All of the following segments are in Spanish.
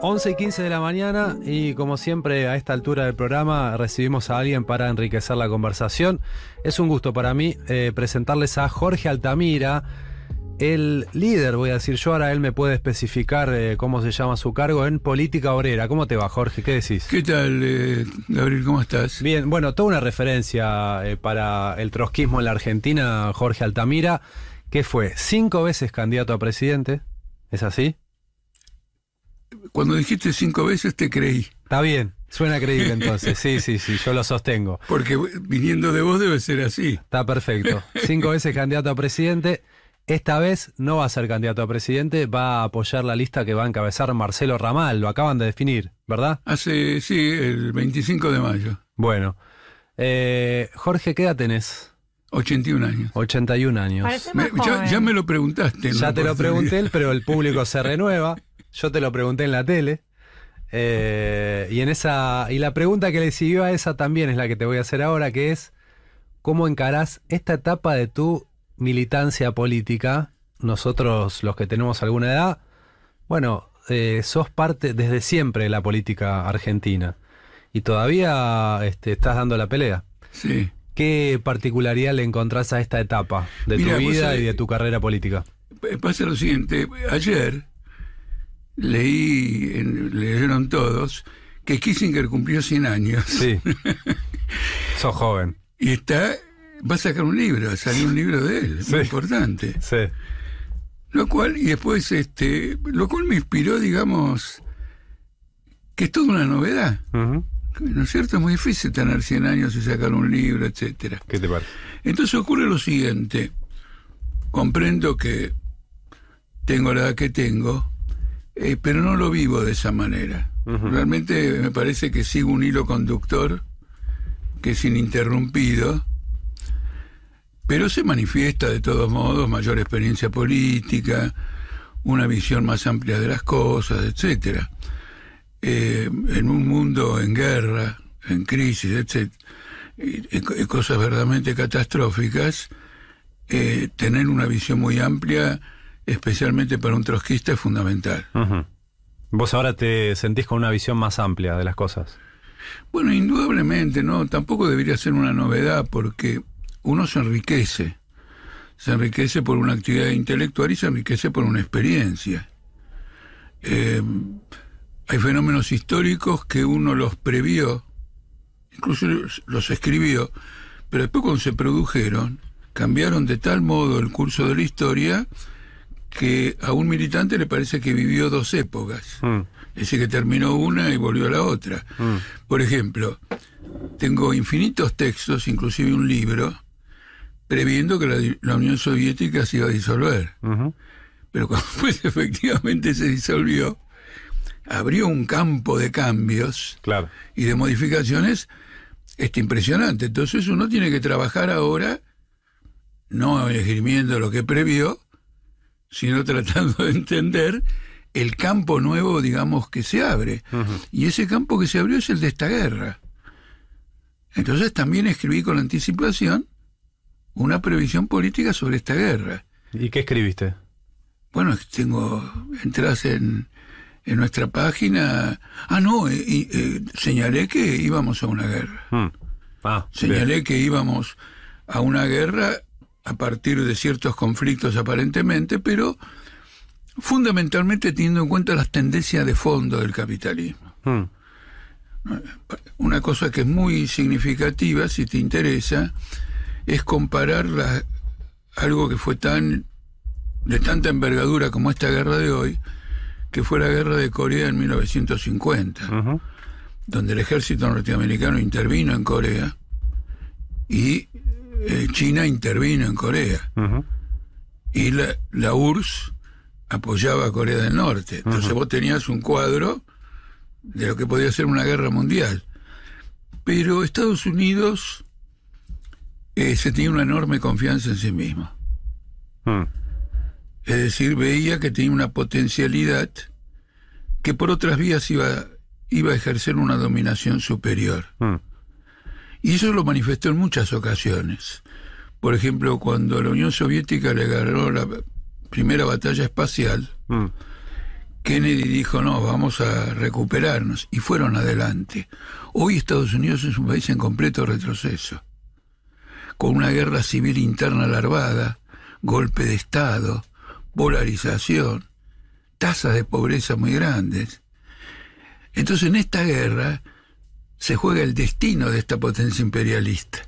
11 y 15 de la mañana y como siempre a esta altura del programa recibimos a alguien para enriquecer la conversación. Es un gusto para mí eh, presentarles a Jorge Altamira, el líder, voy a decir yo, ahora él me puede especificar eh, cómo se llama su cargo en Política Obrera. ¿Cómo te va Jorge? ¿Qué decís? ¿Qué tal, eh, Gabriel? ¿Cómo estás? Bien, bueno, toda una referencia para el trotskismo en la Argentina, Jorge Altamira, que fue cinco veces candidato a presidente, ¿es así? cuando dijiste cinco veces te creí. Está bien, suena creíble entonces. Sí, sí, sí, yo lo sostengo. Porque viniendo de vos debe ser así. Está perfecto. Cinco veces candidato a presidente. Esta vez no va a ser candidato a presidente, va a apoyar la lista que va a encabezar Marcelo Ramal, lo acaban de definir, ¿verdad? Hace, sí, el 25 de mayo. Bueno. Eh, Jorge, ¿qué edad tenés? 81 años. 81 años. ya, ya, me lo preguntaste. Ya te lo pregunté, pero el público se renueva. Yo te lo pregunté en la tele. Eh, y en esa. Y la pregunta que le siguió a esa también es la que te voy a hacer ahora, que es ¿cómo encarás esta etapa de tu militancia política? Nosotros, los que tenemos alguna edad, bueno, eh, sos parte desde siempre de la política argentina. Y todavía este, estás dando la pelea. Sí. ¿Qué particularidad le encontrás a esta etapa de tu pues, vida y de eh, tu carrera política? Pasa lo siguiente, ayer leí, leyeron todos, que Kissinger cumplió 100 años. Sí. Sos joven. Y está, va a sacar un libro, salió un libro de él, es importante. Sí. Lo cual, y después, este, lo cual me inspiró, digamos, que es toda una novedad. ¿No es cierto? Es muy difícil tener 100 años y sacar un libro, etcétera. ¿Qué te parece? Entonces ocurre lo siguiente. Comprendo que tengo la edad que tengo, eh, pero no lo vivo de esa manera. Realmente me parece que sigo un hilo conductor que es ininterrumpido, pero se manifiesta de todos modos mayor experiencia política, una visión más amplia de las cosas, etc. Eh, en un mundo en guerra, en crisis, etc., eh, cosas verdaderamente catastróficas, tener una visión muy amplia especialmente para un trotskista, es fundamental. Vos ahora te sentís con una visión más amplia de las cosas. Bueno, indudablemente, no, tampoco debería ser una novedad porque uno se enriquece. Se enriquece por una actividad intelectual y se enriquece por una experiencia. Eh, hay fenómenos históricos que uno los previó, incluso los escribió, pero después cuando se produjeron, cambiaron de tal modo el curso de la historia que a un militante le parece que vivió dos épocas. Es mm. decir, que terminó una y volvió a la otra. Mm. Por ejemplo, tengo infinitos textos, inclusive un libro, previendo que la, Unión Soviética se iba a disolver. Pero cuando pues, efectivamente se disolvió, abrió un campo de cambios y de modificaciones este, impresionante. Entonces uno tiene que trabajar ahora, no esgrimiendo lo que previó, sino tratando de entender el campo nuevo, digamos, que se abre. Y ese campo que se abrió es el de esta guerra. Entonces también escribí con anticipación una previsión política sobre esta guerra. ¿Y qué escribiste? Bueno, tengo, entras en, nuestra página. Ah, no, eh, eh, señalé que íbamos a una guerra. Hmm. Ah, señalé que íbamos a una guerra a partir de ciertos conflictos aparentemente, pero fundamentalmente teniendo en cuenta las tendencias de fondo del capitalismo. Hmm. Una cosa que es muy significativa, si te interesa, es comparar algo que fue tan de tanta envergadura como esta guerra de hoy, que fue la guerra de Corea en 1950, donde el ejército norteamericano intervino en Corea y eh, China intervino en Corea. Y la, URSS apoyaba a Corea del Norte. Entonces vos tenías un cuadro de lo que podía ser una guerra mundial. Pero Estados Unidos eh, se tenía una enorme confianza en sí mismo. Mm. Es decir, veía que tenía una potencialidad que por otras vías iba, iba a ejercer una dominación superior. Mm. Y eso lo manifestó en muchas ocasiones. Por ejemplo, cuando la Unión Soviética le ganó la primera batalla espacial, mm. Kennedy dijo, no, vamos a recuperarnos, y fueron adelante. Hoy Estados Unidos es un país en completo retroceso, con una guerra civil interna larvada, golpe de Estado, polarización, tasas de pobreza muy grandes. Entonces en esta guerra se juega el destino de esta potencia imperialista.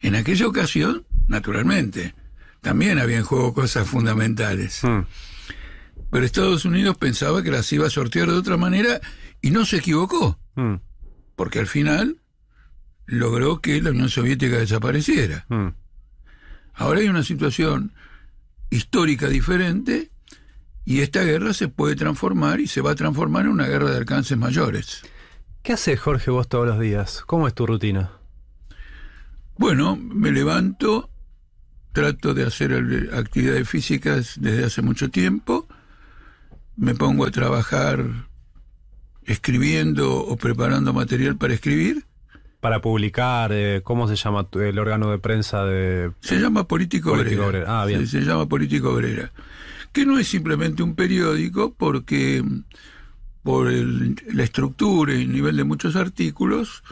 En aquella ocasión, naturalmente, también había en juego cosas fundamentales. Hmm. Pero Estados Unidos pensaba que las iba a sortear de otra manera y no se equivocó. Hmm. Porque al final logró que la Unión Soviética desapareciera. Hmm. Ahora hay una situación histórica diferente y esta guerra se puede transformar y se va a transformar en una guerra de alcances mayores. ¿Qué haces, Jorge, vos todos los días? ¿Cómo es tu rutina? Bueno, me levanto, trato de hacer actividades físicas desde hace mucho tiempo, me pongo a trabajar escribiendo o preparando material para escribir. Para publicar, eh, ¿cómo se llama el órgano de prensa de...? Se llama Político, Obrera. Ah, bien. se llama Político Obrera. Que no es simplemente un periódico porque por la estructura y el nivel de muchos artículos,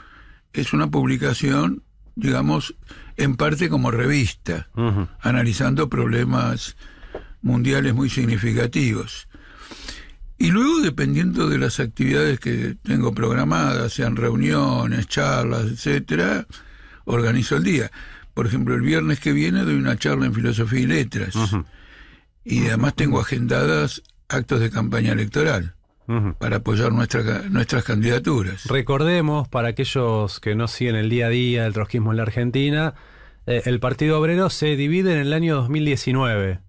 es una publicación, digamos, en parte como revista, analizando problemas mundiales muy significativos. Y luego, dependiendo de las actividades que tengo programadas, sean reuniones, charlas, etcétera, organizo el día. Por ejemplo, el viernes que viene doy una charla en filosofía y letras. Y además tengo agendadas actos de campaña electoral para apoyar nuestras candidaturas. Recordemos, para aquellos que no siguen el día a día ...el trotskismo en la Argentina, eh, el Partido Obrero se divide en el año 2019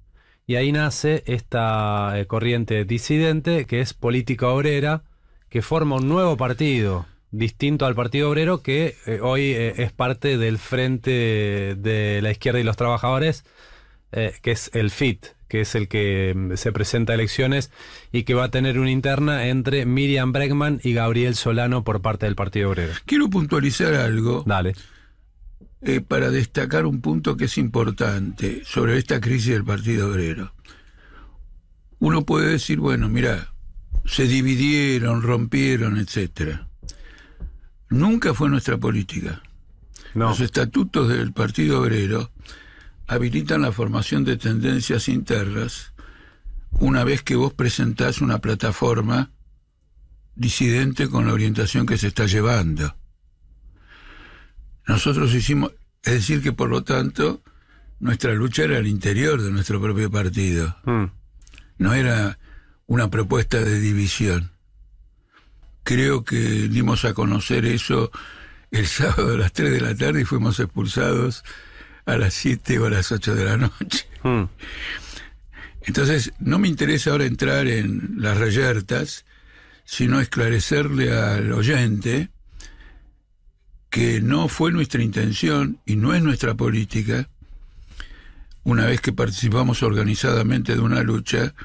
y ahí nace esta eh, corriente disidente que es Política Obrera, que forma un nuevo partido distinto al Partido Obrero que eh, hoy es parte del Frente de la Izquierda y los Trabajadores, que es el FIT, que es el que mm, se presenta a elecciones y que va a tener una interna entre Miriam Bregman y Gabriel Solano por parte del Partido Obrero. Quiero puntualizar algo. Dale. Eh, para destacar un punto que es importante sobre esta crisis del Partido Obrero. Uno puede decir, bueno, mira, se dividieron, rompieron, etc. Nunca fue nuestra política. Los estatutos del Partido Obrero habilitan la formación de tendencias internas una vez que vos presentás una plataforma disidente con la orientación que se está llevando. Nosotros hicimos, es decir, que por lo tanto, nuestra lucha era al interior de nuestro propio partido. Hmm. No era una propuesta de división. Creo que dimos a conocer eso el sábado a las 3 de la tarde y fuimos expulsados a las 7 o a las 8 de la noche. Hmm. Entonces, no me interesa ahora entrar en las reyertas, sino esclarecerle al oyente que no fue nuestra intención y no es nuestra política, una vez que participamos organizadamente de una lucha,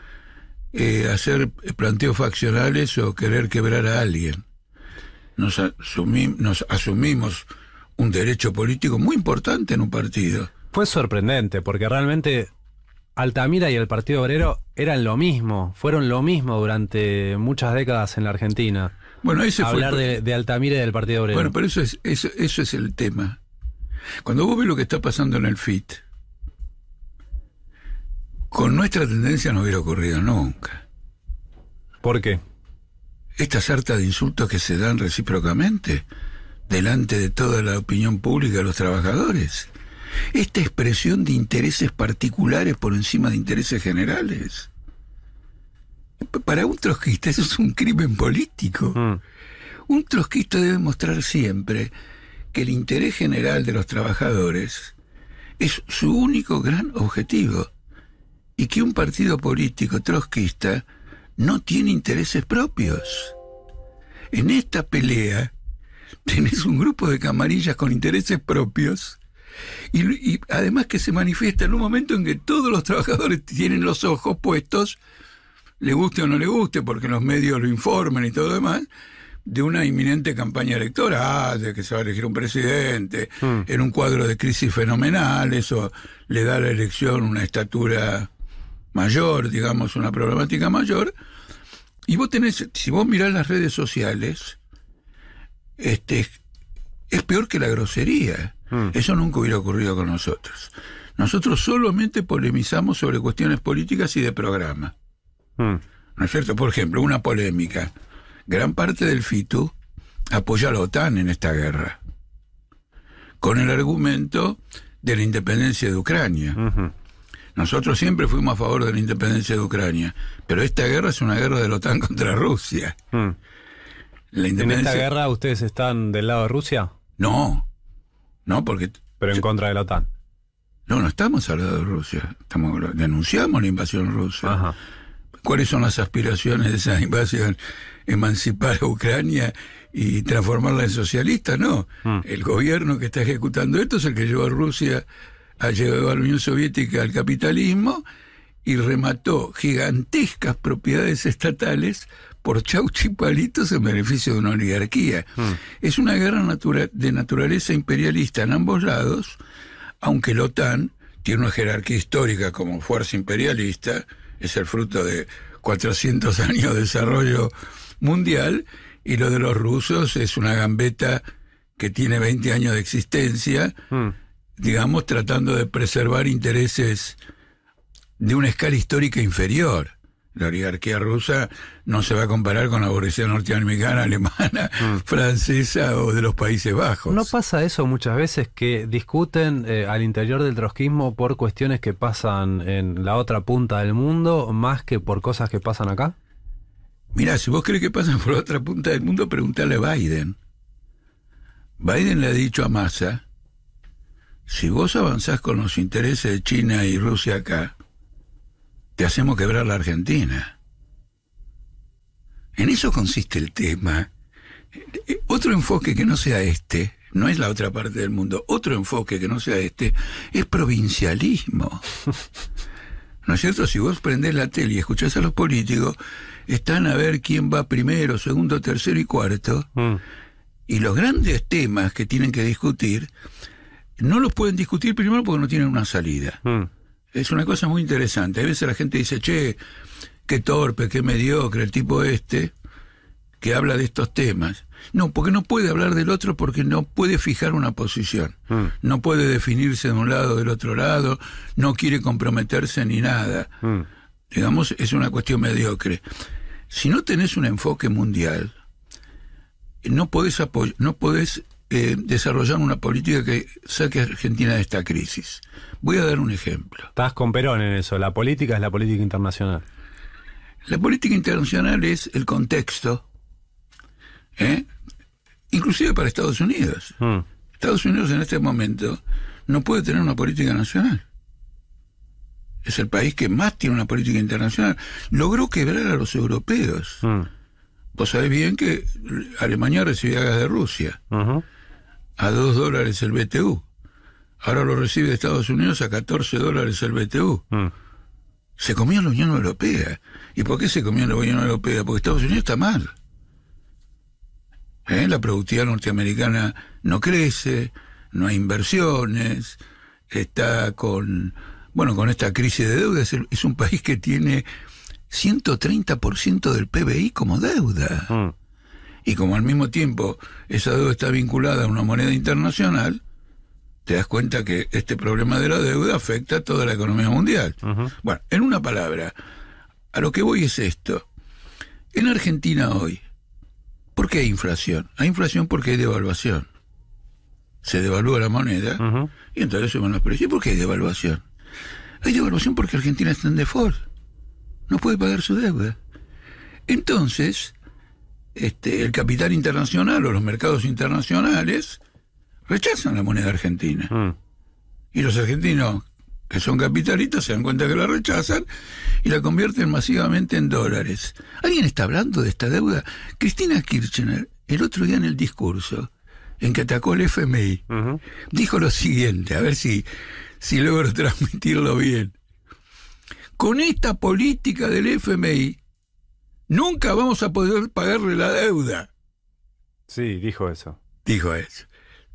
eh, hacer planteos faccionales o querer quebrar a alguien. Nos, nos asumimos un derecho político muy importante en un partido. Fue sorprendente, porque realmente Altamira y el Partido Obrero eran lo mismo, fueron lo mismo durante muchas décadas en la Argentina. Bueno, ese Hablar de, de, Altamira y del Partido Obrero. Bueno, pero eso es, eso, es el tema. Cuando vos ves lo que está pasando en el FIT, con nuestra tendencia no hubiera ocurrido nunca. ¿Por qué? Esta sarta de insultos que se dan recíprocamente delante de toda la opinión pública de los trabajadores. Esta expresión de intereses particulares por encima de intereses generales. Para un trotskista eso es un crimen político. Mm. Un trotskista debe mostrar siempre que el interés general de los trabajadores es su único gran objetivo y que un partido político trotskista no tiene intereses propios. En esta pelea tenés un grupo de camarillas con intereses propios. Y, además que se manifiesta en un momento en que todos los trabajadores tienen los ojos puestos, le guste o no le guste, porque los medios lo informan y todo demás, de una inminente campaña electoral, ah, de que se va a elegir un presidente, hmm. en un cuadro de crisis fenomenal, eso le da a la elección una estatura mayor, digamos, una problemática mayor. Y vos tenés, si vos mirás las redes sociales, este, es peor que la grosería. Hmm. Eso nunca hubiera ocurrido con nosotros. Nosotros solamente polemizamos sobre cuestiones políticas y de programa. Hmm. ¿No es cierto? Por ejemplo, una polémica. Gran parte del FITU apoya a la OTAN en esta guerra. Con el argumento de la independencia de Ucrania. Nosotros siempre fuimos a favor de la independencia de Ucrania, pero esta guerra es una guerra de la OTAN contra Rusia. Hmm. ¿En esta guerra ustedes están del lado de Rusia? No, no, porque... Pero en contra de la OTAN. No, no estamos al lado de Rusia. denunciamos la invasión rusa. ¿Cuáles son las aspiraciones de esa invasión? ¿Emancipar a Ucrania y transformarla en socialista? No. Hmm. El gobierno que está ejecutando esto es el que llevó a Rusia, ha llevado a la Unión Soviética al capitalismo y remató gigantescas propiedades estatales por chauchi en beneficio de una oligarquía. Hmm. Es una guerra de naturaleza imperialista en ambos lados, aunque la OTAN tiene una jerarquía histórica como fuerza imperialista, es el fruto de 400 años de desarrollo mundial, y lo de los rusos es una gambeta que tiene 20 años de existencia, hmm. digamos, tratando de preservar intereses de una escala histórica inferior. La oligarquía rusa no se va a comparar con la burguesía norteamericana, alemana, mm. francesa o de los Países Bajos. ¿No pasa eso muchas veces que discuten eh, al interior del trotskismo por cuestiones que pasan en la otra punta del mundo más que por cosas que pasan acá? Mira, si vos crees que pasan por la otra punta del mundo, pregúntale a Biden. Biden le ha dicho a Massa, si vos avanzás con los intereses de China y Rusia acá, te hacemos quebrar la Argentina. En eso consiste el tema. Otro enfoque que no sea este, no es la otra parte del mundo, otro enfoque que no sea este, es provincialismo. ¿No es cierto? Si vos prendés la tele y escuchás a los políticos, están a ver quién va primero, segundo, tercero y cuarto. Mm. Y los grandes temas que tienen que discutir, no los pueden discutir primero porque no tienen una salida. Mm es una cosa muy interesante. A veces la gente dice, che, qué torpe, qué mediocre el tipo este que habla de estos temas. No, porque no puede hablar del otro porque no puede fijar una posición. Mm. No puede definirse de un lado o del otro lado, no quiere comprometerse ni nada. Mm. Digamos, es una cuestión mediocre. Si no tenés un enfoque mundial, no podés, no podés eh, desarrollar una política que saque a Argentina de esta crisis. Voy a dar un ejemplo. Estás con Perón en eso, la política es la política internacional. La política internacional es el contexto, ¿eh? inclusive para Estados Unidos. Mm. Estados Unidos en este momento no puede tener una política nacional. Es el país que más tiene una política internacional. Logró quebrar a los europeos. Mm. Vos sabés bien que Alemania recibía gas de Rusia. Ajá a 2 dólares el BTU. Ahora lo recibe Estados Unidos a 14 dólares el BTU. Mm. Se comió la Unión Europea. ¿Y por qué se comió la Unión Europea? Porque Estados Unidos está mal. ¿Eh? La productividad norteamericana no crece, no hay inversiones, está con, bueno, con esta crisis de deuda. Es un país que tiene 130% del PBI como deuda. Mm y como al mismo tiempo esa deuda está vinculada a una moneda internacional, te das cuenta que este problema de la deuda afecta a toda la economía mundial. Bueno, en una palabra, a lo que voy es esto. En Argentina hoy, ¿por qué hay inflación? Hay inflación porque hay devaluación. Se devalúa la moneda y entonces van los precios. ¿Y por qué hay devaluación? Hay devaluación porque Argentina está en default. No puede pagar su deuda. Entonces, este, el capital internacional o los mercados internacionales rechazan la moneda argentina. Mm. Y los argentinos que son capitalistas se dan cuenta que la rechazan y la convierten masivamente en dólares. ¿Alguien está hablando de esta deuda? Cristina Kirchner, el otro día en el discurso en que atacó el FMI, dijo lo siguiente, a ver si, si logro transmitirlo bien. Con esta política del FMI, nunca vamos a poder pagarle la deuda. Sí, dijo eso. Dijo eso.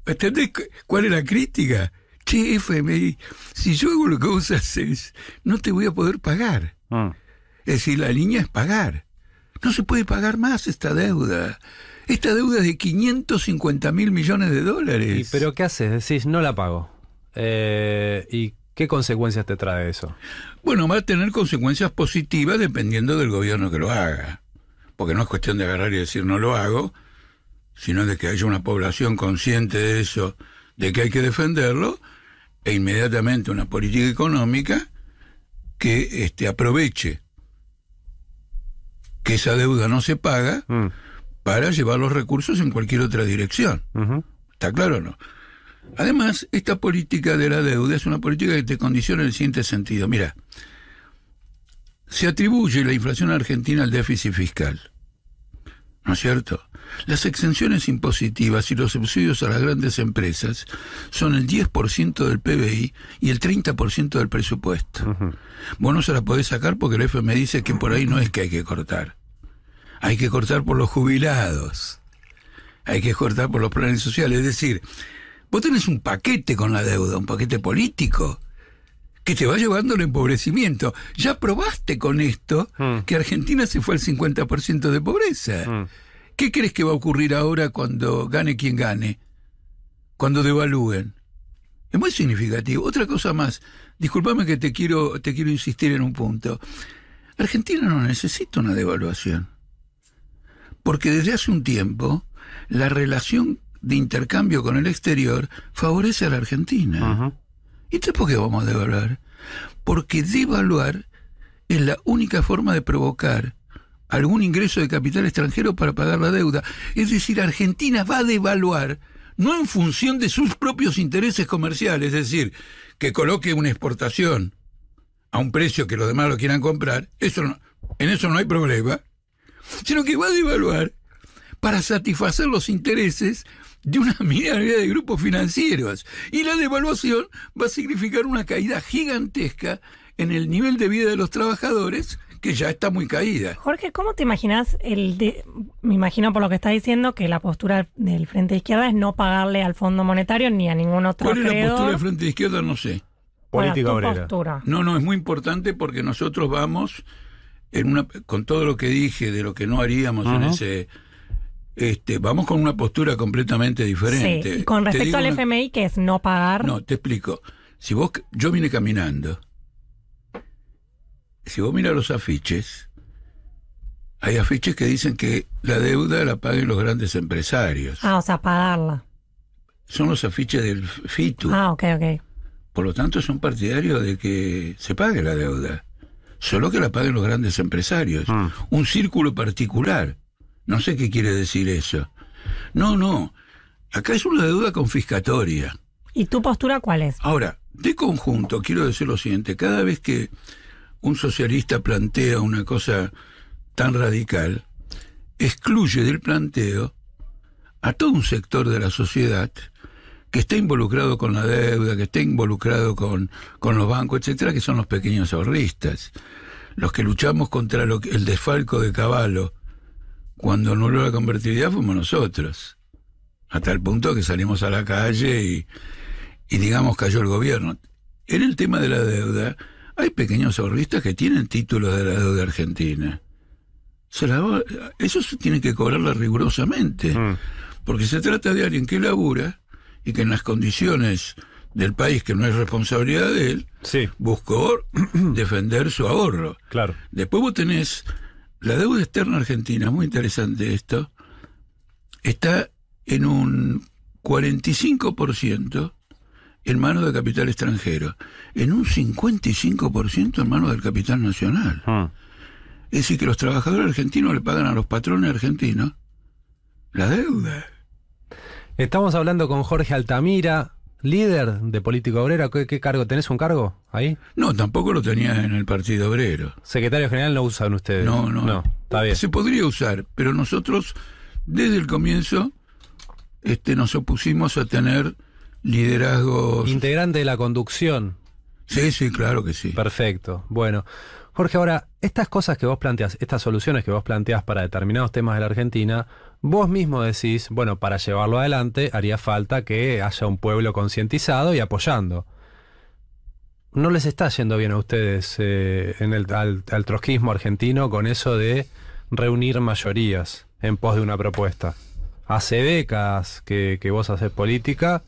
¿Entendés cuál es la crítica? Che, FMI, si yo hago lo que vos haces, no te voy a poder pagar. Mm. Es decir, la línea es pagar. No se puede pagar más esta deuda. Esta deuda es de 550 mil millones de dólares. pero qué haces? Decís, no la pago. Eh, ¿Y ¿Qué consecuencias te trae eso? Bueno, va a tener consecuencias positivas dependiendo del gobierno que lo haga. Porque no es cuestión de agarrar y decir no lo hago, sino de que haya una población consciente de eso, de que hay que defenderlo, e inmediatamente una política económica que este, aproveche que esa deuda no se paga mm. para llevar los recursos en cualquier otra dirección. ¿Está claro o no? Además, esta política de la deuda es una política que te condiciona en el siguiente sentido. Mira, se atribuye la inflación argentina al déficit fiscal. ¿No es cierto? Las exenciones impositivas y los subsidios a las grandes empresas son el 10% del PBI y el 30% del presupuesto. Bueno, Vos no se las podés sacar porque el FMI dice que por ahí no es que hay que cortar. Hay que cortar por los jubilados. Hay que cortar por los planes sociales. Es decir, Vos tenés un paquete con la deuda, un paquete político, que te va llevando al empobrecimiento. Ya probaste con esto mm. que Argentina se fue al 50% de pobreza. Mm. ¿Qué crees que va a ocurrir ahora cuando gane quien gane? Cuando devalúen. Es muy significativo. Otra cosa más, disculpame que te quiero, te quiero insistir en un punto. Argentina no necesita una devaluación. Porque desde hace un tiempo la relación de intercambio con el exterior favorece a la Argentina. ¿Y entonces por qué vamos a devaluar? Porque devaluar es la única forma de provocar algún ingreso de capital extranjero para pagar la deuda. Es decir, Argentina va a devaluar no en función de sus propios intereses comerciales, es decir, que coloque una exportación a un precio que los demás lo quieran comprar, eso en eso no hay problema, sino que va a devaluar para satisfacer los intereses de una minoría de grupos financieros. Y la devaluación va a significar una caída gigantesca en el nivel de vida de los trabajadores que ya está muy caída. Jorge, ¿cómo te imaginas el de, me imagino por lo que estás diciendo que la postura del Frente de Izquierda es no pagarle al Fondo Monetario ni a ningún otro ¿Cuál es la postura del Frente de Izquierda? No sé. Política obrera. No, no, es muy importante porque nosotros vamos en una con todo lo que dije de lo que no haríamos en ese este, vamos con una postura completamente diferente. Sí. Con respecto al FMI, que es no pagar. No, te explico. Si vos, yo vine caminando. Si vos miras los afiches, hay afiches que dicen que la deuda la paguen los grandes empresarios. Ah, o sea, pagarla. Son los afiches del FITU. Ah, ok, ok. Por lo tanto, son partidarios de que se pague la deuda. Solo que la paguen los grandes empresarios. Mm. Un círculo particular. No sé qué quiere decir eso. No, no. Acá es una deuda confiscatoria. ¿Y tu postura cuál es? Ahora, de conjunto, quiero decir lo siguiente. Cada vez que un socialista plantea una cosa tan radical, excluye del planteo a todo un sector de la sociedad que está involucrado con la deuda, que está involucrado con, con los bancos, etcétera, que son los pequeños ahorristas, los que luchamos contra el desfalco de caballo cuando anuló la convertibilidad fuimos nosotros, hasta el punto que salimos a la calle y, digamos cayó el gobierno. En el tema de la deuda, hay pequeños ahorristas que tienen títulos de la deuda argentina. eso se tiene que cobrarla rigurosamente, mm. porque se trata de alguien que labura y que en las condiciones del país que no es responsabilidad de él, buscó defender su ahorro. Claro. Después vos tenés la deuda externa argentina, muy interesante esto, está en un 45% en manos de capital extranjero, en un 55% en manos del capital nacional. Ah. Es decir, que los trabajadores argentinos le pagan a los patrones argentinos la deuda. Estamos hablando con Jorge Altamira, líder de político obrero? ¿Qué, cargo? ¿Tenés un cargo ahí? No, tampoco lo tenías en el Partido Obrero. Secretario General no usan ustedes. No, no. No, Se podría usar, pero nosotros desde el comienzo este, nos opusimos a tener liderazgos. Integrante de la conducción. Sí, sí, claro que sí. Perfecto. Bueno. Jorge, ahora, estas cosas que vos planteas, estas soluciones que vos planteas para determinados temas de la Argentina, vos mismo decís, bueno, para llevarlo adelante haría falta que haya un pueblo concientizado y apoyando. No les está yendo bien a ustedes eh, en el, al, trotskismo argentino con eso de reunir mayorías en pos de una propuesta. Hace décadas que, vos haces política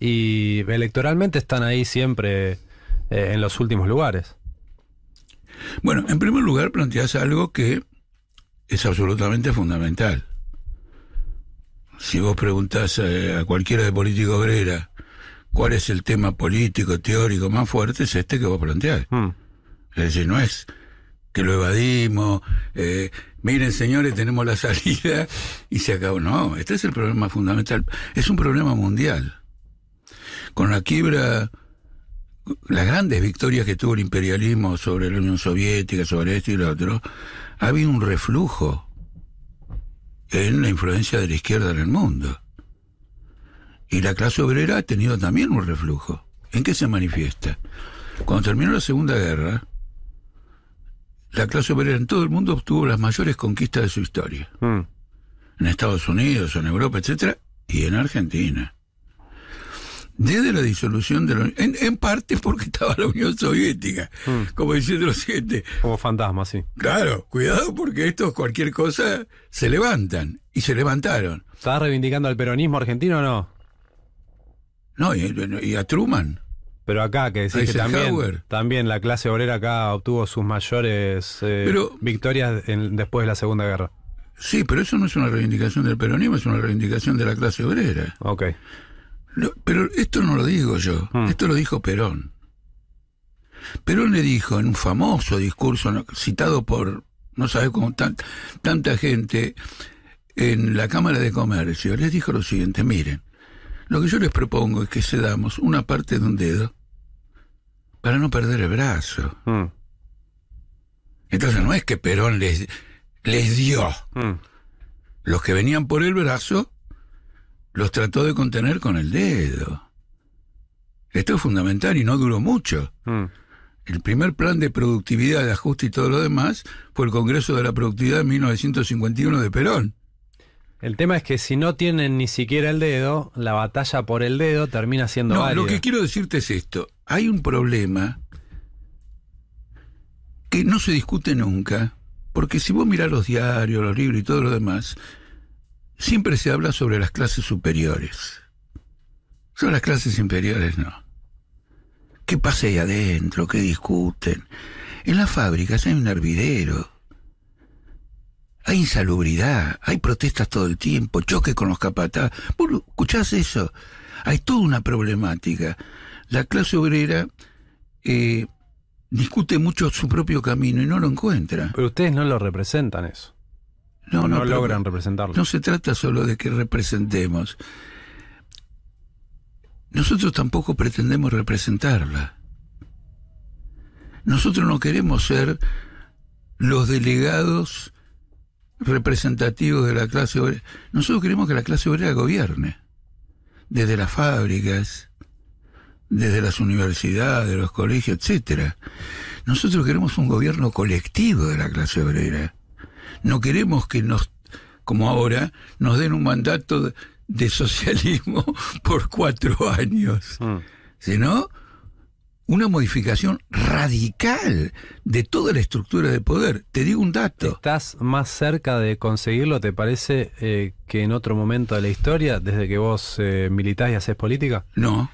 y electoralmente están ahí siempre eh, en los últimos lugares. Bueno, en primer lugar planteas algo que es absolutamente fundamental. Si vos preguntás eh, a, cualquiera de política obrera cuál es el tema político, teórico más fuerte, es este que vos planteás. Hmm. Es decir, no es que lo evadimos, eh, miren señores, tenemos la salida y se acabó. No, este es el problema fundamental. Es un problema mundial. Con la quiebra las grandes victorias que tuvo el imperialismo sobre la Unión Soviética, sobre esto y lo otro, ha habido un reflujo en la influencia de la izquierda en el mundo. Y la clase obrera ha tenido también un reflujo. ¿En qué se manifiesta? Cuando terminó la Segunda Guerra, la clase obrera en todo el mundo obtuvo las mayores conquistas de su historia. Mm. En Estados Unidos, en Europa, etcétera, y en Argentina desde la disolución de la Unión, en, en, parte porque estaba la Unión Soviética, mm. como diciendo los siete Como fantasma, sí. Claro, cuidado porque estos cualquier cosa se levantan y se levantaron. ¿Estás reivindicando al peronismo argentino o no? No, y, a Truman. Pero acá, que decís que también, también, la clase obrera acá obtuvo sus mayores eh, victorias después de la Segunda Guerra. Sí, pero eso no es una reivindicación del peronismo, es una reivindicación de la clase obrera. Ok pero esto no lo digo yo, mm. esto lo dijo Perón. Perón le dijo en un famoso discurso citado por, no sabe cómo, tanta gente en la Cámara de Comercio, les dijo lo siguiente, miren, lo que yo les propongo es que cedamos una parte de un dedo para no perder el brazo. Mm. Entonces no es que Perón les, dio. Mm. Los que venían por el brazo los trató de contener con el dedo. Esto es fundamental y no duró mucho. Mm. El primer plan de productividad, de ajuste y todo lo demás fue el Congreso de la Productividad de 1951 de Perón. El tema es que si no tienen ni siquiera el dedo, la batalla por el dedo termina siendo no, Lo que quiero decirte es esto. Hay un problema que no se discute nunca, porque si vos mirás los diarios, los libros y todo lo demás, siempre se habla sobre las clases superiores. Son las clases inferiores, no. ¿Qué pasa ahí adentro? ¿Qué discuten? En las fábricas hay un hervidero. Hay insalubridad, hay protestas todo el tiempo, choque con los capataz. ¿Vos escuchás eso? Hay toda una problemática. La clase obrera eh, discute mucho su propio camino y no lo encuentra. Pero ustedes no lo representan eso. No, logran representarlo. No se trata solo de que representemos. Nosotros tampoco pretendemos representarla. Nosotros no queremos ser los delegados representativos de la clase obrera. Nosotros queremos que la clase obrera gobierne, desde las fábricas, desde las universidades, los colegios, etc. Nosotros queremos un gobierno colectivo de la clase obrera, no queremos que nos, como ahora, nos den un mandato de, socialismo por cuatro años, mm. sino una modificación radical de toda la estructura de poder. Te digo un dato. ¿Estás más cerca de conseguirlo, te parece, eh, que en otro momento de la historia, desde que vos eh, militás y haces política? No,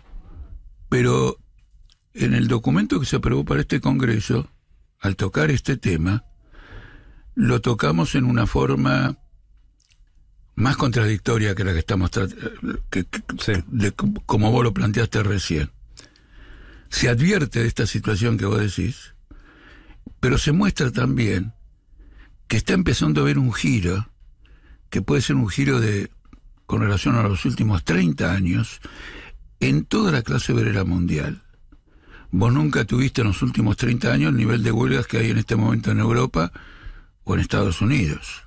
pero en el documento que se aprobó para este Congreso, al tocar este tema, lo tocamos en una forma más contradictoria que la que estamos eh, que, como vos lo planteaste recién. Se advierte de esta situación que vos decís, pero se muestra también que está empezando a ver un giro, que puede ser un giro de con relación a los últimos 30 años, en toda la clase obrera mundial. Vos nunca tuviste en los últimos 30 años el nivel de huelgas que hay en este momento en Europa, o en Estados Unidos.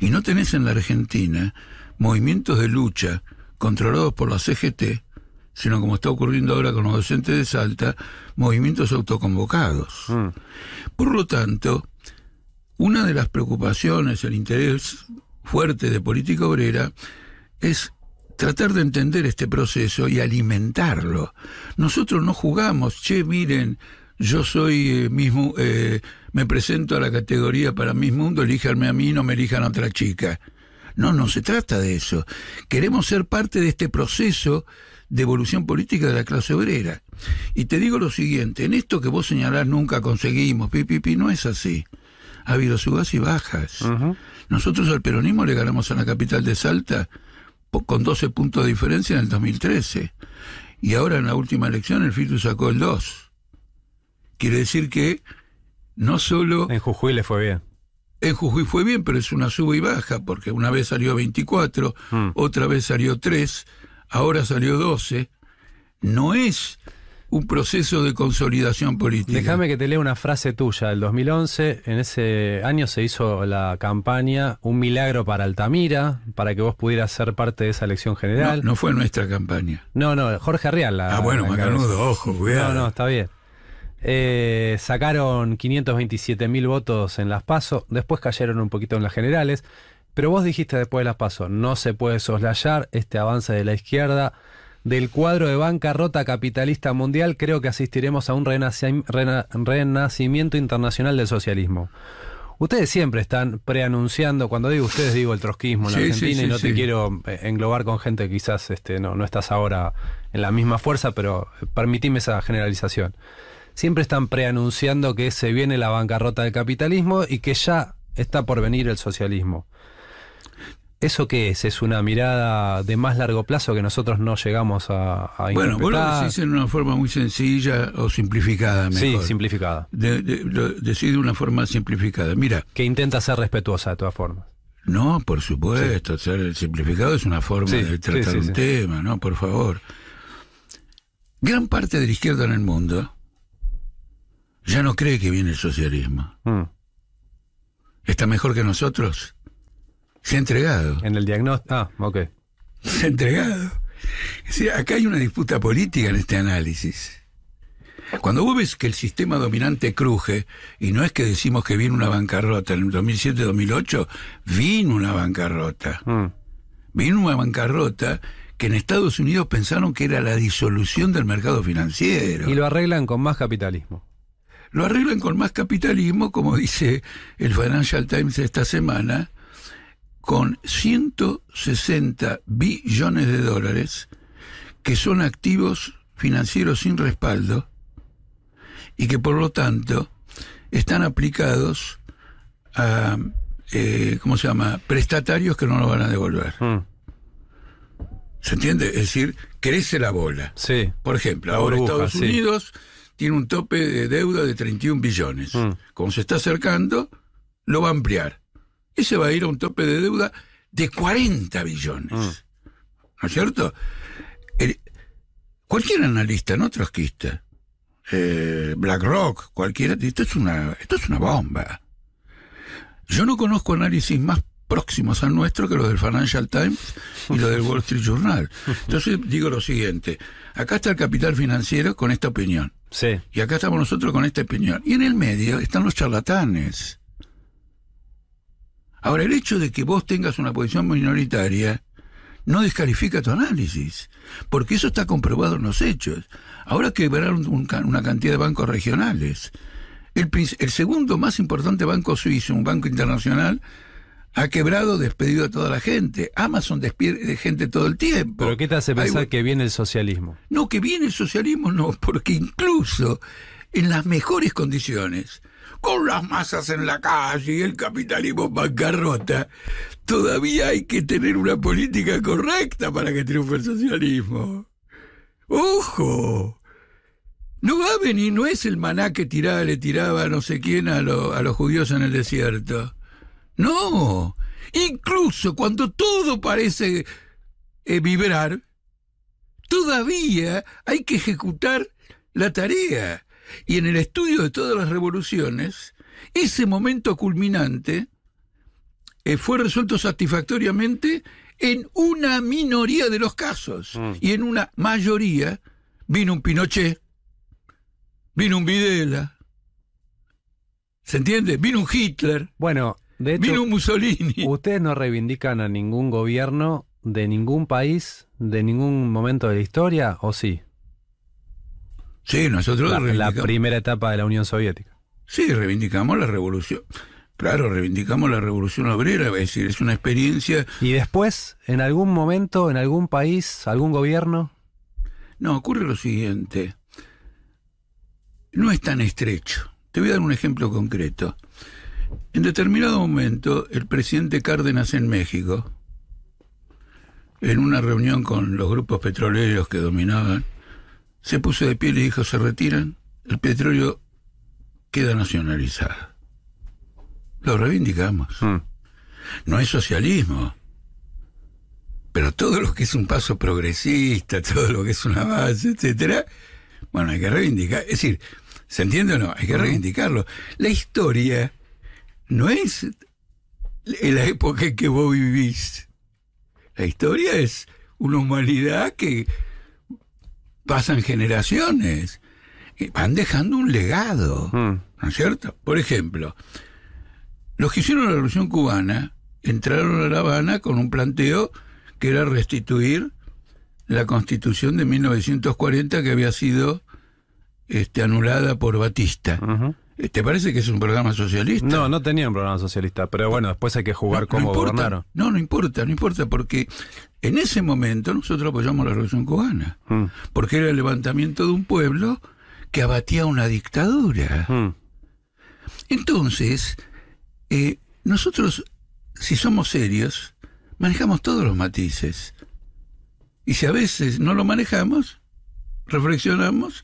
Y no tenés en la Argentina movimientos de lucha controlados por la CGT, sino como está ocurriendo ahora con los docentes de Salta, movimientos autoconvocados. Mm. Por lo tanto, una de las preocupaciones, el interés fuerte de política obrera, es tratar de entender este proceso y alimentarlo. Nosotros no jugamos, che, miren, yo soy eh, mismo... Eh, me presento a la categoría para mis Mundo, elíjanme a mí, no me elijan a otra chica. No, no se trata de eso. Queremos ser parte de este proceso de evolución política de la clase obrera. Y te digo lo siguiente, en esto que vos señalás nunca conseguimos, pipipi, no es así. Ha habido subas y bajas. Nosotros al peronismo le ganamos a la capital de Salta con 12 puntos de diferencia en el 2013. Y ahora en la última elección el Fitu sacó el 2. Quiere decir que no solo... En Jujuy le fue bien. En Jujuy fue bien, pero es una suba y baja, porque una vez salió 24, mm. otra vez salió 3, ahora salió 12. No es un proceso de consolidación política. Déjame que te lea una frase tuya del 2011. En ese año se hizo la campaña Un milagro para Altamira, para que vos pudieras ser parte de esa elección general. No, fue nuestra campaña. No, no, Jorge Arrial. La, ah, bueno, Macanudo, ojo, No, no, está bien. Eh, sacaron 527 mil votos en las PASO, después cayeron un poquito en las generales, pero vos dijiste después de las PASO, no se puede soslayar este avance de la izquierda. Del cuadro de bancarrota capitalista mundial creo que asistiremos a un renacimiento internacional del socialismo. Ustedes siempre están preanunciando, cuando digo ustedes digo el trotskismo en Argentina y no te quiero eh, englobar con gente que quizás este, no, no estás ahora en la misma fuerza, pero eh, permitime esa generalización siempre están preanunciando que se viene la bancarrota del capitalismo y que ya está por venir el socialismo. ¿Eso qué es? ¿Es una mirada de más largo plazo que nosotros no llegamos a, a Bueno, vos lo decís de una forma muy sencilla o simplificada, mejor. Sí, simplificada. decís de una forma simplificada. Mira. Que intenta ser respetuosa de todas formas. No, por supuesto. Ser simplificado es una forma de tratar un tema, ¿no? Por favor. Gran parte de la izquierda en el mundo ya no cree que viene el socialismo. Mm. ¿Está mejor que nosotros? Se ha entregado. En el diagnóstico. Ah, Se ha entregado. acá hay una disputa política en este análisis. Cuando vos ves que el sistema dominante cruje, y no es que decimos que viene una bancarrota, en el 2007-2008 vino una bancarrota. Mm. Vino una bancarrota que en Estados Unidos pensaron que era la disolución del mercado financiero. Y lo arreglan con más capitalismo lo arreglan con más capitalismo, como dice el Financial Times esta semana, con 160 billones de dólares que son activos financieros sin respaldo y que por lo tanto están aplicados a, eh, ¿cómo se llama?, prestatarios que no lo van a devolver. Hmm. ¿Se entiende? Es decir, crece la bola. Sí. Por ejemplo, ahora Estados Unidos tiene un tope de deuda de 31 billones. Mm. Como se está acercando, lo va a ampliar. Y se va a ir a un tope de deuda de 40 billones. Mm. ¿No es cierto? cualquier analista, no trotskista, eh, BlackRock, cualquiera, esto es, una, esto es una bomba. Yo no conozco análisis más próximos al nuestro que los del Financial Times y los del Wall Street Journal. Entonces digo lo siguiente, acá está el capital financiero con esta opinión. Y acá estamos nosotros con esta opinión. Y en el medio están los charlatanes. Ahora, el hecho de que vos tengas una posición minoritaria no descalifica tu análisis, porque eso está comprobado en los hechos. Ahora quebraron un, una cantidad de bancos regionales. el segundo más importante banco suizo, un banco internacional, ha quebrado, despedido a toda la gente. Amazon despide gente todo el tiempo. ¿Pero qué te hace pensar que viene el socialismo? No, que viene el socialismo no, porque incluso en las mejores condiciones, con las masas en la calle y el capitalismo bancarrota, todavía hay que tener una política correcta para que triunfe el socialismo. ¡Ojo! No va a venir, no es el maná que tiraba, le tiraba no sé quién a, a los judíos en el desierto. No, incluso cuando todo parece eh, vibrar, todavía hay que ejecutar la tarea. Y en el estudio de todas las revoluciones, ese momento culminante eh, fue resuelto satisfactoriamente en una minoría de los casos. Mm. Y en una mayoría vino un Pinochet, vino un Videla. ¿Se entiende? Vino un Hitler. Bueno, de hecho, Ustedes no reivindican a ningún gobierno de ningún país, de ningún momento de la historia, ¿o sí? Sí, nosotros la, reivindicamos. la primera etapa de la Unión Soviética. Sí, reivindicamos la revolución. Claro, reivindicamos la revolución obrera, es decir, es una experiencia. ¿Y después, en algún momento, en algún país, algún gobierno? No, ocurre lo siguiente. No es tan estrecho. Te voy a dar un ejemplo concreto. En determinado momento, el presidente Cárdenas en México, en una reunión con los grupos petroleros que dominaban, se puso de pie y dijo, se retiran, el petróleo queda nacionalizado. Lo reivindicamos. Mm. No es socialismo, pero todo lo que es un paso progresista, todo lo que es una base, etcétera, bueno, hay que reivindicar. Es decir, ¿se entiende o no? Hay que mm. reivindicarlo. La historia no es la época en que vos vivís. La historia es una humanidad que pasan generaciones, y eh, van dejando un legado, mm. ¿no es cierto? Por ejemplo, los que hicieron la Revolución Cubana entraron a La Habana con un planteo que era restituir la constitución de 1940 que había sido este, anulada por Batista. ¿Te parece que es un programa socialista? No, no tenía un programa socialista, pero bueno, después hay que jugar como cómo no importa. No, no importa, no importa, porque en ese momento nosotros apoyamos la revolución cubana, mm. porque era el levantamiento de un pueblo que abatía una dictadura. Mm. Entonces, eh, nosotros, si somos serios, manejamos todos los matices. Y si a veces no lo manejamos, reflexionamos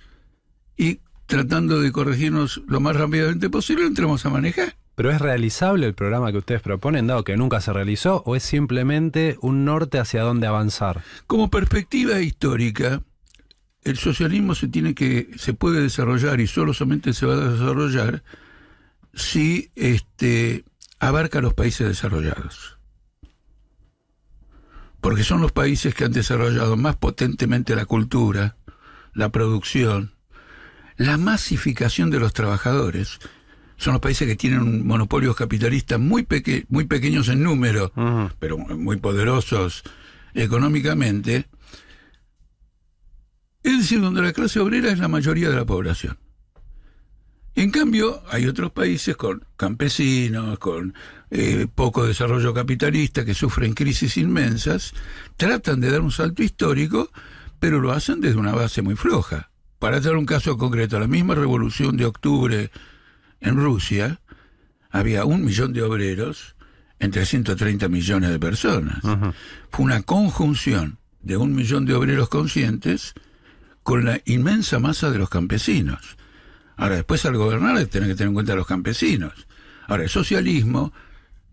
y tratando de corregirnos lo más rápidamente posible, entremos a manejar. ¿Pero es realizable el programa que ustedes proponen, dado que nunca se realizó, o es simplemente un norte hacia dónde avanzar? Como perspectiva histórica, el socialismo se tiene que, se puede desarrollar y solo solamente se va a desarrollar si este, abarca a los países desarrollados. Porque son los países que han desarrollado más potentemente la cultura, la producción, la masificación de los trabajadores. Son los países que tienen monopolios capitalistas muy, muy pequeños en número, pero muy poderosos económicamente. Es decir, donde la clase obrera es la mayoría de la población. En cambio, hay otros países con campesinos, con eh, poco desarrollo capitalista, que sufren crisis inmensas, tratan de dar un salto histórico, pero lo hacen desde una base muy floja para dar un caso concreto, la misma revolución de octubre en Rusia, había un millón de obreros entre 130 millones de personas. Fue una conjunción de un millón de obreros conscientes con la inmensa masa de los campesinos. Ahora, después al gobernar hay que tener en cuenta a los campesinos. Ahora, el socialismo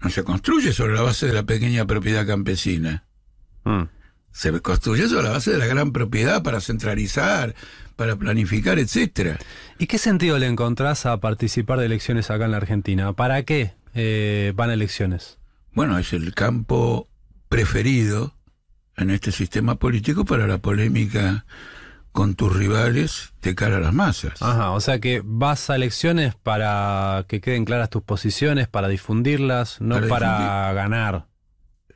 no se construye sobre la base de la pequeña propiedad campesina. Mm. Se construye sobre la base de la gran propiedad para centralizar, para planificar, etcétera. ¿Y qué sentido le encontrás a participar de elecciones acá en la Argentina? ¿Para qué eh, van a elecciones? Bueno, es el campo preferido en este sistema político para la polémica con tus rivales de cara a las masas. Ajá, o sea que vas a elecciones para que queden claras tus posiciones, para difundirlas, no para, ganar.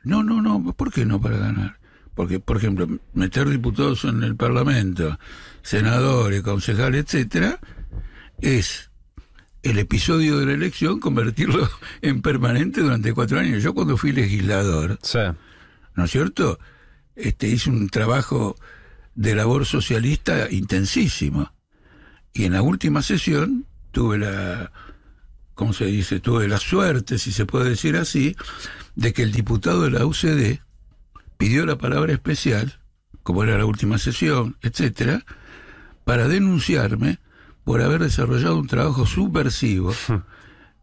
No, no, no, ¿por qué no para ganar? Porque, por ejemplo, meter diputados en el Parlamento, senadores, concejales, etcétera, es el episodio de la elección convertirlo en permanente durante cuatro años. Yo cuando fui legislador, ¿no es cierto? Este, hice un trabajo de labor socialista intensísimo. Y en la última sesión tuve la, ¿cómo se dice? Tuve la suerte, si se puede decir así, de que el diputado de la UCD, pidió la palabra especial, como era la última sesión, etcétera, para denunciarme por haber desarrollado un trabajo subversivo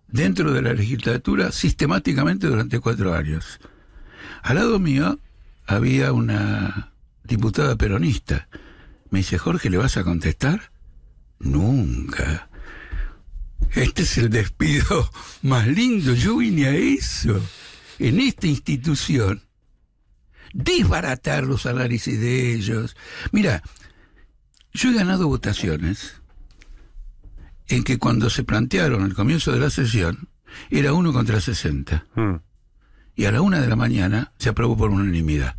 dentro de la legislatura sistemáticamente durante cuatro años. Al lado mío había una diputada peronista. Me dice, Jorge, ¿le vas a contestar? Nunca. Este es el despido más lindo. Yo vine a eso. En esta institución desbaratar los análisis de ellos. Mira, yo he ganado votaciones en que cuando se plantearon al comienzo de la sesión, era uno contra 60. Hmm. Y a la una de la mañana se aprobó por unanimidad.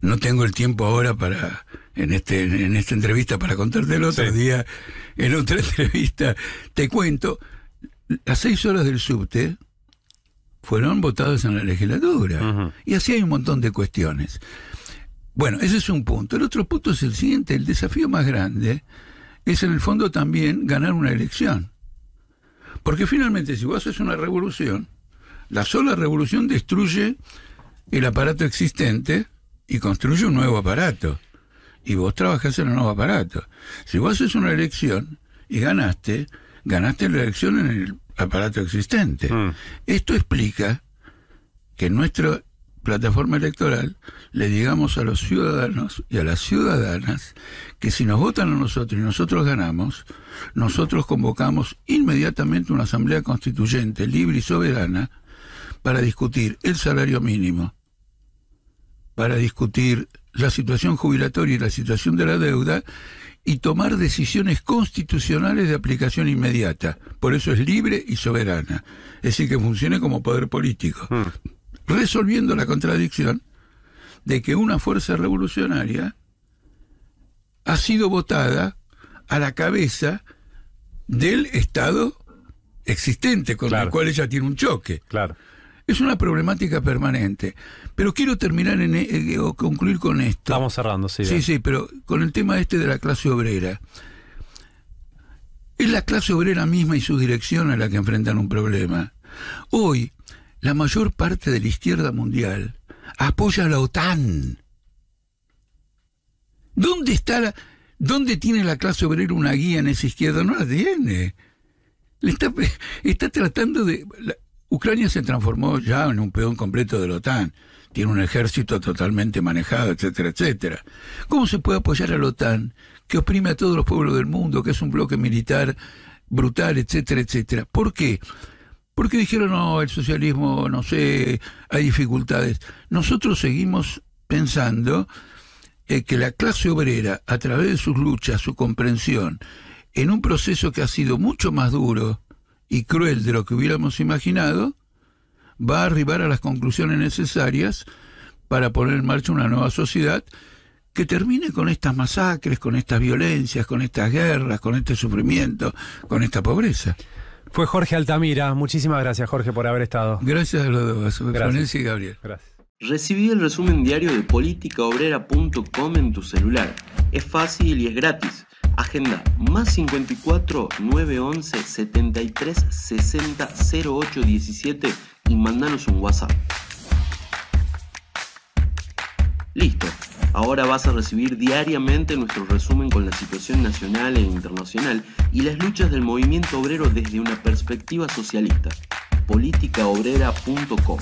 No tengo el tiempo ahora para, en, este, en esta entrevista, para contarte el otro día, en otra entrevista, te cuento, a seis horas del subte, fueron votados en la legislatura. Y así hay un montón de cuestiones. Bueno, ese es un punto. El otro punto es el siguiente, el desafío más grande es en el fondo también ganar una elección. Porque finalmente si vos haces una revolución, la sola revolución destruye el aparato existente y construye un nuevo aparato. Y vos trabajás en el nuevo aparato. Si vos haces una elección y ganaste, ganaste la elección en el aparato existente. Mm. Esto explica que en nuestra plataforma electoral le digamos a los ciudadanos y a las ciudadanas que si nos votan a nosotros y nosotros ganamos, nosotros convocamos inmediatamente una asamblea constituyente libre y soberana para discutir el salario mínimo, para discutir la situación jubilatoria y la situación de la deuda y tomar decisiones constitucionales de aplicación inmediata. Por eso es libre y soberana. Es decir, que funcione como poder político. Hmm. Resolviendo la contradicción de que una fuerza revolucionaria ha sido votada a la cabeza del Estado existente, con el cual ella tiene un choque. Claro. Es una problemática permanente. Pero quiero terminar en, eh, eh, o concluir con esto. Estamos cerrando, sí. Sí, sí, pero con el tema este de la clase obrera. Es la clase obrera misma y su dirección a la que enfrentan un problema. Hoy, la mayor parte de la izquierda mundial apoya a la OTAN. ¿Dónde está la, dónde tiene la clase obrera una guía en esa izquierda? No la tiene. está, está tratando de. Ucrania se transformó ya en un peón completo de la OTAN. Tiene un ejército totalmente manejado, etcétera, etcétera. ¿Cómo se puede apoyar a la OTAN, que oprime a todos los pueblos del mundo, que es un bloque militar brutal, etcétera, etcétera? ¿Por qué? Porque dijeron, no, el socialismo, no sé, hay dificultades. Nosotros seguimos pensando eh, que la clase obrera, a través de sus luchas, su comprensión, en un proceso que ha sido mucho más duro, y cruel de lo que hubiéramos imaginado, va a arribar a las conclusiones necesarias para poner en marcha una nueva sociedad que termine con estas masacres, con estas violencias, con estas guerras, con este sufrimiento, con esta pobreza. Fue Jorge Altamira. Muchísimas gracias, Jorge, por haber estado. Gracias a los dos, y Gabriel. Gracias. Recibí el resumen diario de politicaobrera.com en tu celular. Es fácil y es gratis. Agenda más 54 911 73 60 08 17 y mandanos un WhatsApp. Listo. Ahora vas a recibir diariamente nuestro resumen con la situación nacional e internacional y las luchas del movimiento obrero desde una perspectiva socialista. politicaobrera.com